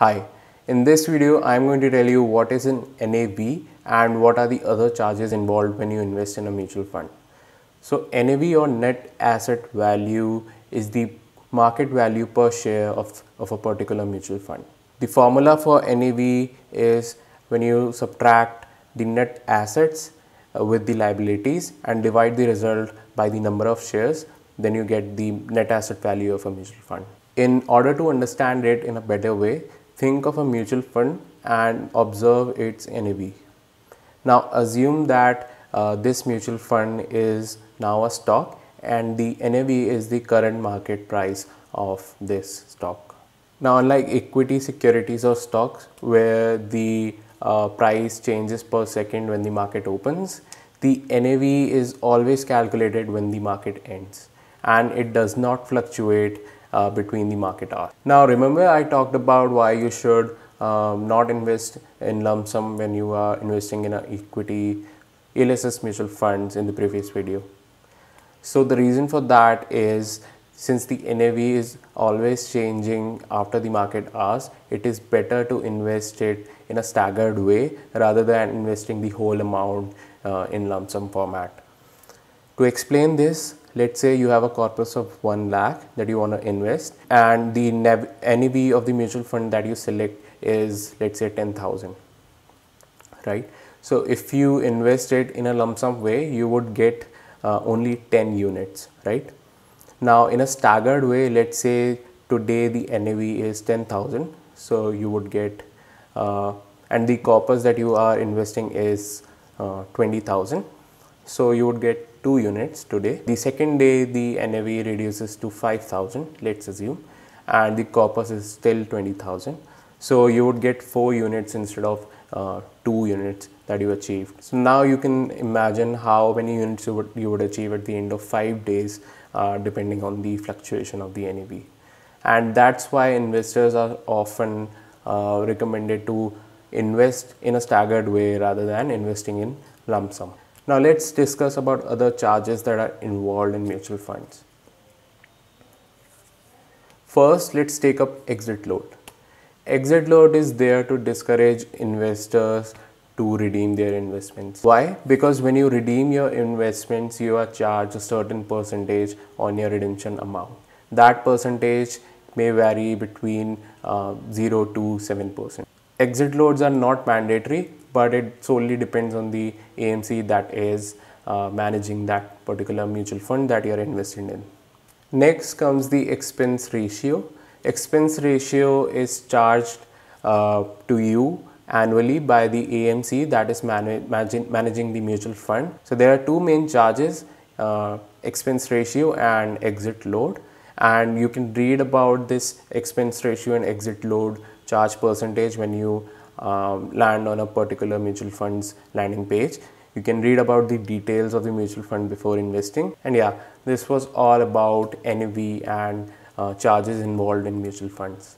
Hi, in this video I am going to tell you what is an NAV and what are the other charges involved when you invest in a mutual fund. So NAV or net asset value is the market value per share of, of a particular mutual fund. The formula for NAV is when you subtract the net assets uh, with the liabilities and divide the result by the number of shares then you get the net asset value of a mutual fund. In order to understand it in a better way, think of a mutual fund and observe its NAV. Now assume that uh, this mutual fund is now a stock and the NAV is the current market price of this stock. Now unlike equity securities or stocks where the uh, price changes per second when the market opens, the NAV is always calculated when the market ends and it does not fluctuate uh, between the market hours. Now remember I talked about why you should um, not invest in lump sum when you are investing in equity LSS mutual funds in the previous video. So the reason for that is since the NAV is always changing after the market hours, it is better to invest it in a staggered way rather than investing the whole amount uh, in lump sum format. To explain this, let's say you have a corpus of 1 lakh that you want to invest and the NAV of the mutual fund that you select is let's say 10,000 right so if you invest it in a lump sum way you would get uh, only 10 units right now in a staggered way let's say today the NAV is 10,000 so you would get uh, and the corpus that you are investing is uh, 20,000 so you would get 2 units today. The second day the NAV reduces to 5000 let's assume and the corpus is still 20,000. So you would get 4 units instead of uh, 2 units that you achieved. So now you can imagine how many units you would, you would achieve at the end of 5 days uh, depending on the fluctuation of the NAV. And that's why investors are often uh, recommended to invest in a staggered way rather than investing in lump sum. Now let's discuss about other charges that are involved in mutual funds. First, let's take up exit load. Exit load is there to discourage investors to redeem their investments. Why? Because when you redeem your investments, you are charged a certain percentage on your redemption amount. That percentage may vary between uh, 0 to 7%. Exit loads are not mandatory, but it solely depends on the AMC that is uh, managing that particular mutual fund that you're investing in. Next comes the expense ratio. Expense ratio is charged uh, to you annually by the AMC that is managing, managing the mutual fund. So there are two main charges, uh, expense ratio and exit load. And you can read about this expense ratio and exit load charge percentage when you um, land on a particular mutual fund's landing page. You can read about the details of the mutual fund before investing. And yeah, this was all about NAV and uh, charges involved in mutual funds.